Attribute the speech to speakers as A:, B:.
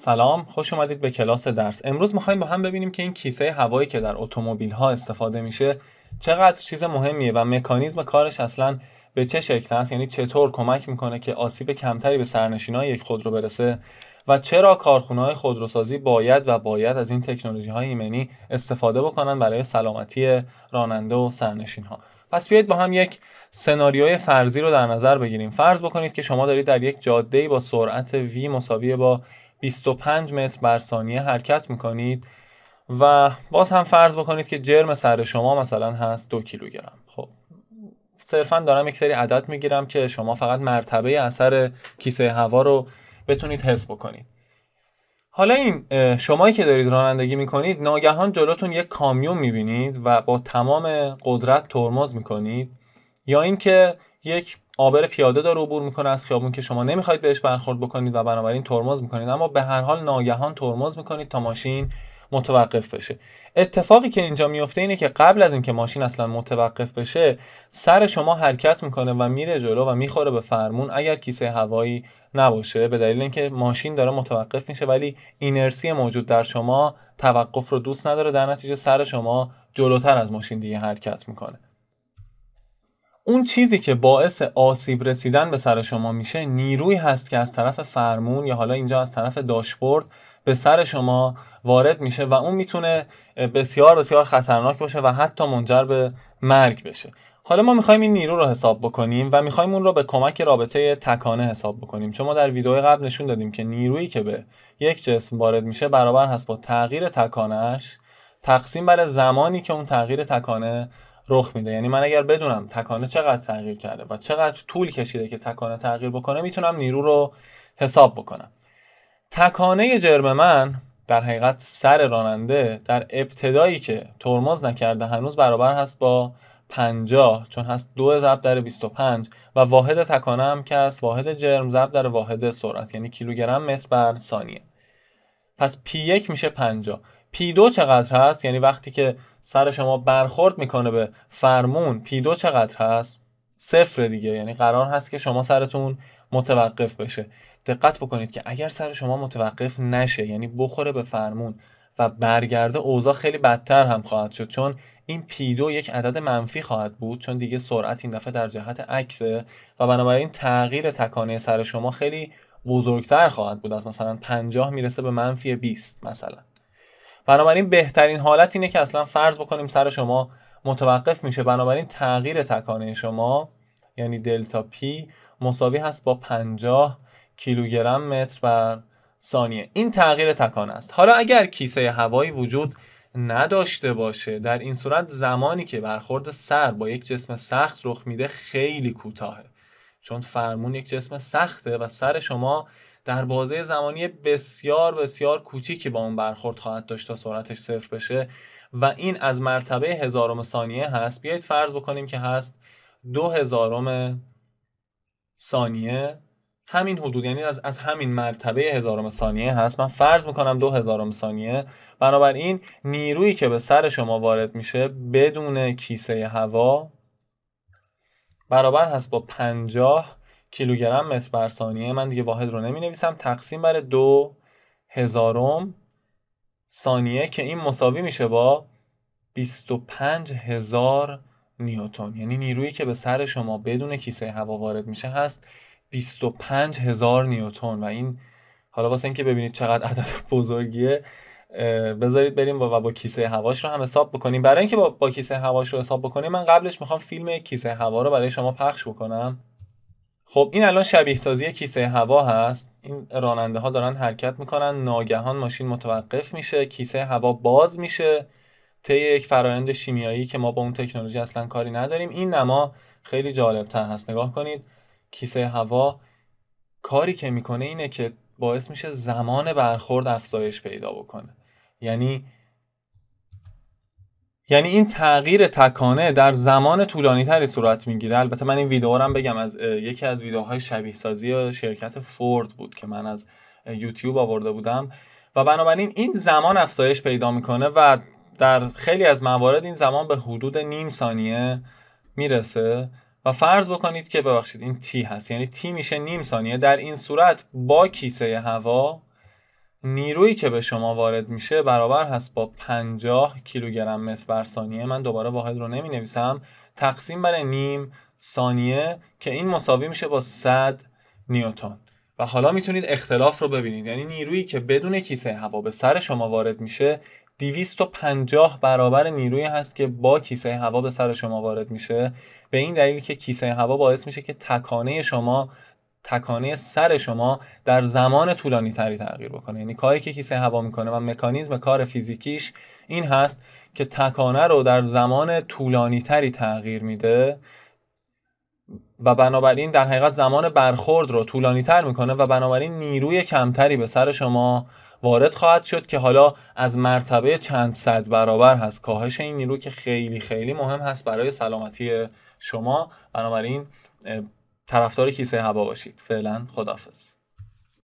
A: سلام خوش اومدید به کلاس درس امروز میخوایم با هم ببینیم که این کیسه هوایی که در اتومبیل ها استفاده میشه چقدر چیز مهمیه و مکانیزم کارش اصلا به چه شکل است یعنی چطور کمک میکنه که آسیب کمتری به های یک خودرو برسه و چرا کارخونه های خودروسازی باید و باید از این تکنولوژی های ایمنی استفاده بکنن برای سلامتی راننده و سرنشین ها پس بیایید با هم یک سناریوی فرضی رو در نظر بگیریم فرض بکنید که شما دارید در یک جاده با سرعت v مساوی با 25 متر بر ثانیه حرکت میکنید و باز هم فرض بکنید که جرم سر شما مثلا هست دو کیلوگرم خب صرفا دارم یک سری عدد میگیرم که شما فقط مرتبه اثر کیسه هوا رو بتونید حس بکنید حالا این شمایی که دارید رانندگی میکنید ناگهان جلوتون یک کامیون میبینید و با تمام قدرت ترمز میکنید یا اینکه یک آبر پیاده داره عبور میکنه از خیابون که شما نمیخواید بهش برخورد بکنید و بنابراین ترمز میکنید اما به هر حال ناگهان ترمز میکنید تا ماشین متوقف بشه اتفاقی که اینجا میفته اینه که قبل از اینکه ماشین اصلا متوقف بشه سر شما حرکت میکنه و میره جلو و میخوره به فرمون اگر کیسه هوایی نباشه به دلیل اینکه ماشین داره متوقف میشه ولی اینرسی موجود در شما توقف رو دوست نداره در نتیجه سر شما جلوتر از ماشین دیگه حرکت میکنه اون چیزی که باعث آسیب رسیدن به سر شما میشه نیروی هست که از طرف فرمون یا حالا اینجا از طرف داشبورد به سر شما وارد میشه و اون میتونه بسیار بسیار خطرناک باشه و حتی منجر به مرگ بشه حالا ما میخوایم این نیرو رو حساب بکنیم و میخوایم اون رو به کمک رابطه تکانه حساب بکنیم چون ما در ویدیو قبل نشون دادیم که نیرویی که به یک جسم وارد میشه برابر هست با تغییر تکانش تقسیم بر زمانی که اون تغییر تکانه رخ میده یعنی من اگر بدونم تکانه چقدر تغییر کرده و چقدر طول کشیده که تکانه تغییر بکنه میتونم نیرو رو حساب بکنم تکانه جرم من در حقیقت سر راننده در ابتدایی که ترمز نکرده هنوز برابر هست با 50 چون هست دو ضرب در 25 و واحد تکانه هم که هست واحد جرم ضرب در واحد سرعت یعنی کیلوگرم متر بر ثانیه پس پی 1 میشه 50 پی 2 چقدر هست یعنی وقتی که سر شما برخورد میکنه به فرمون پی دو چقدر هست صفر دیگه یعنی قرار هست که شما سرتون متوقف بشه دقت بکنید که اگر سر شما متوقف نشه یعنی بخوره به فرمون و برگرده اوضاع خیلی بدتر هم خواهد شد چون این پی دو یک عدد منفی خواهد بود چون دیگه سرعت این دفعه در جهت عکسه و بنابراین تغییر تکانه سر شما خیلی بزرگتر خواهد بود از مثلا 50 میرسه به منفی 20 مثلا بنابراین بهترین حالت اینه که اصلا فرض بکنیم سر شما متوقف میشه بنابراین تغییر تکانه شما یعنی دلتا پی مساوی هست با 50 کیلوگرم متر بر ثانیه این تغییر تکانه است حالا اگر کیسه هوایی وجود نداشته باشه در این صورت زمانی که برخورد سر با یک جسم سخت رخ میده خیلی کوتاهه چون فرمون یک جسم سخته و سر شما در بازه زمانی بسیار بسیار کوچیکی با اون برخورد خواهد داشت تا سرعتش صفر بشه و این از مرتبه هزارم ثانیه هست بیایید فرض بکنیم که هست دو هزارم ثانیه همین حدود یعنی از, از همین مرتبه هزارم ثانیه هست من فرض میکنم دو هزارم ثانیه بنابراین نیرویی که به سر شما وارد میشه بدون کیسه هوا برابر هست با پنجاه کیلوگرم متر بر ثانیه من دیگه واحد رو نمی نویسم تقسیم بر دو هزارم ثانیه که این مساوی میشه با 25 هزار نیوتن یعنی نیرویی که به سر شما بدون کیسه هوا وارد میشه هست 25 هزار نیوتن و این حالا واسه اینکه ببینید چقدر عدد بزرگیه بذارید بریم با و با کیسه هواش رو هم حساب بکنیم برای اینکه با, با کیسه هواش رو حساب بکنیم من قبلش میخوام فیلم کیسه هوا رو برای شما پخش بکنم خب این الان شبیه سازی کیسه هوا هست این راننده ها دارن حرکت میکنن ناگهان ماشین متوقف میشه کیسه هوا باز میشه طی یک فرایند شیمیایی که ما با اون تکنولوژی اصلا کاری نداریم این نما خیلی جالب تر هست نگاه کنید کیسه هوا کاری که میکنه اینه که باعث میشه زمان برخورد افزایش پیدا بکنه یعنی یعنی این تغییر تکانه در زمان طولانی تری صورت میگیره البته من این ویدیو هم بگم از یکی از ویدیوهای شبیه سازی شرکت فورد بود که من از یوتیوب آورده بودم و بنابراین این زمان افزایش پیدا میکنه و در خیلی از موارد این زمان به حدود نیم ثانیه میرسه و فرض بکنید که ببخشید این تی هست یعنی تی میشه نیم ثانیه در این صورت با کیسه هوا نیرویی که به شما وارد میشه برابر هست با 50 کیلوگرم متر بر ثانیه من دوباره واحد رو نمی نویسم تقسیم بر نیم ثانیه که این مساوی میشه با 100 نیوتن و حالا میتونید اختلاف رو ببینید یعنی نیرویی که بدون کیسه هوا به سر شما وارد میشه 250 برابر نیرویی هست که با کیسه هوا به سر شما وارد میشه به این دلیل که کیسه هوا باعث میشه که تکانه شما تکانه سر شما در زمان طولانی تری تغییر بکنه یعنی کاری که کیسه هوا میکنه و مکانیزم کار فیزیکیش این هست که تکانه رو در زمان طولانی تری تغییر میده و بنابراین در حقیقت زمان برخورد رو طولانی تر میکنه و بنابراین نیروی کمتری به سر شما وارد خواهد شد که حالا از مرتبه چند صد برابر هست کاهش این نیرو که خیلی خیلی مهم هست برای سلامتی شما بنابراین طرفدار کیسه هوا باشید فعلا خداحافظ